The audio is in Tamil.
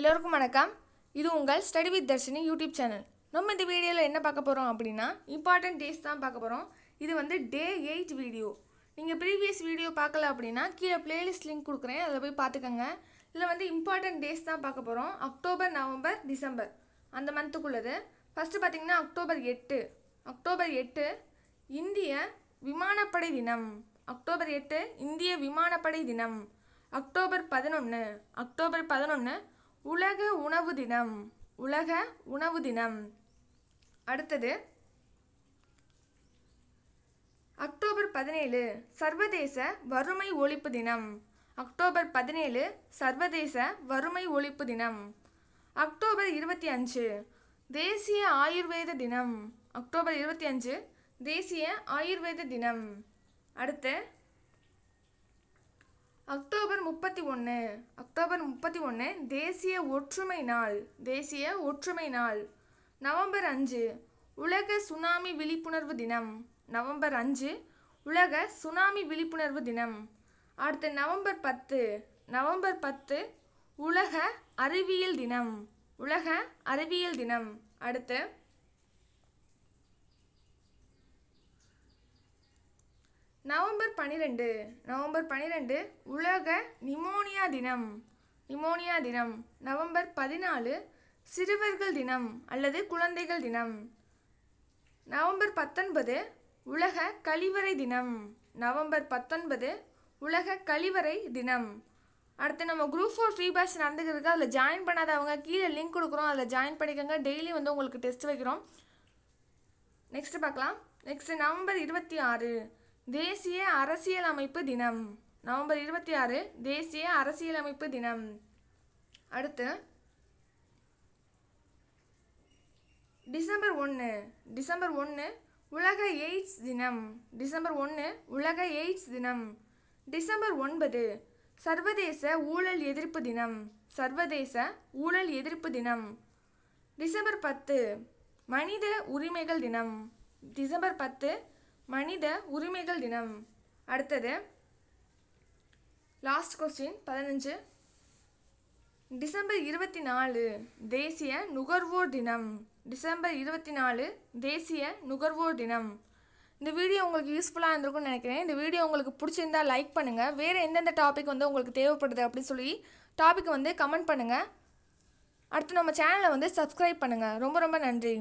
எல்லோருக்கும் வணக்கம் இது உங்கள் study with Dharshini YouTube channel நம்ம இந்த வீடியோவில் என்ன பார்க்க போகிறோம் அப்படின்னா இம்பார்ட்டன்ட் டேஸ் தான் பார்க்க போகிறோம் இது வந்து டே எயிட் வீடியோ நீங்கள் ப்ரீவியஸ் வீடியோ பார்க்கல அப்படின்னா கீழே பிளேலிஸ்ட் லிங்க் கொடுக்குறேன் அதில் போய் பார்த்துக்கோங்க இதில் வந்து இம்பார்ட்டன்ட் டேஸ் தான் பார்க்க போகிறோம் அக்டோபர் நவம்பர் டிசம்பர் அந்த மந்த்துக்குள்ளது ஃபஸ்ட்டு பார்த்தீங்கன்னா அக்டோபர் எட்டு அக்டோபர் எட்டு இந்திய விமானப்படை தினம் அக்டோபர் எட்டு இந்திய விமானப்படை தினம் அக்டோபர் பதினொன்று அக்டோபர் பதினொன்று உலக உணவு தினம் உலக உணவு தினம் அடுத்தது அக்டோபர் பதினேழு சர்வதேச வறுமை ஒழிப்பு தினம் அக்டோபர் பதினேழு சர்வதேச வறுமை ஒழிப்பு தினம் அக்டோபர் இருபத்தி அஞ்சு தேசிய ஆயுர்வேத தினம் அக்டோபர் இருபத்தி அஞ்சு தேசிய ஆயுர்வேத தினம் அடுத்து அக்டோபர் முப்பத்தி ஒன்று அக்டோபர் முப்பத்தி ஒன்று தேசிய ஒற்றுமை நாள் தேசிய ஒற்றுமை நாள் நவம்பர் அஞ்சு உலக சுனாமி விழிப்புணர்வு தினம் நவம்பர் அஞ்சு உலக சுனாமி விழிப்புணர்வு தினம் அடுத்து நவம்பர் பத்து நவம்பர் பத்து உலக அறிவியல் தினம் உலக அறிவியல் தினம் அடுத்து நவம்பர் பன்னிரெண்டு நவம்பர் பன்னிரெண்டு உலக நிமோனியா தினம் நிமோனியா தினம் நவம்பர் பதினாலு சிறுவர்கள் தினம் அல்லது குழந்தைகள் தினம் நவம்பர் பத்தொன்பது உலக கழிவறை தினம் நவம்பர் பத்தொன்பது உலக கழிவறை தினம் அடுத்து நம்ம குரூப் ஃபோர் ஃப்ரீ பேட்ச் நடந்துக்கிறதுக்கு அதில் ஜாயின் பண்ணாதவங்க கீழே லிங்க் கொடுக்குறோம் அதில் ஜாயின் பண்ணிக்கோங்க டெய்லி வந்து உங்களுக்கு டெஸ்ட் வைக்கிறோம் நெக்ஸ்ட் பார்க்கலாம் நெக்ஸ்ட் நவம்பர் இருபத்தி ஆறு தேசிய அரசியலமைப்பு தினம் நவம்பர் இருபத்தி ஆறு தேசிய அரசியலமைப்பு தினம் அடுத்து டிசம்பர் ஒன்று டிசம்பர் ஒன்று உலக எய்ட்ஸ் தினம் டிசம்பர் ஒன்று உலக எய்ட்ஸ் தினம் டிசம்பர் ஒன்பது சர்வதேச ஊழல் எதிர்ப்பு தினம் சர்வதேச ஊழல் எதிர்ப்பு தினம் டிசம்பர் பத்து மனித உரிமைகள் தினம் டிசம்பர் பத்து மனித உரிமைகள் தினம் அடுத்தது லாஸ்ட் கொஸ்டின் பதினஞ்சு டிசம்பர் இருபத்தி நாலு தேசிய நுகர்வோர் தினம் டிசம்பர் இருபத்தி நாலு தேசிய நுகர்வோர் தினம் இந்த வீடியோ உங்களுக்கு யூஸ்ஃபுல்லாக இருந்திருக்கும்னு நினைக்கிறேன் இந்த வீடியோ உங்களுக்கு பிடிச்சிருந்தால் லைக் பண்ணுங்கள் வேறு எந்தெந்த டாபிக் வந்து உங்களுக்கு தேவைப்படுது அப்படின்னு சொல்லி டாபிக் வந்து கமெண்ட் பண்ணுங்கள் அடுத்து நம்ம சேனலை வந்து சப்ஸ்கிரைப் பண்ணுங்கள் ரொம்ப ரொம்ப நன்றி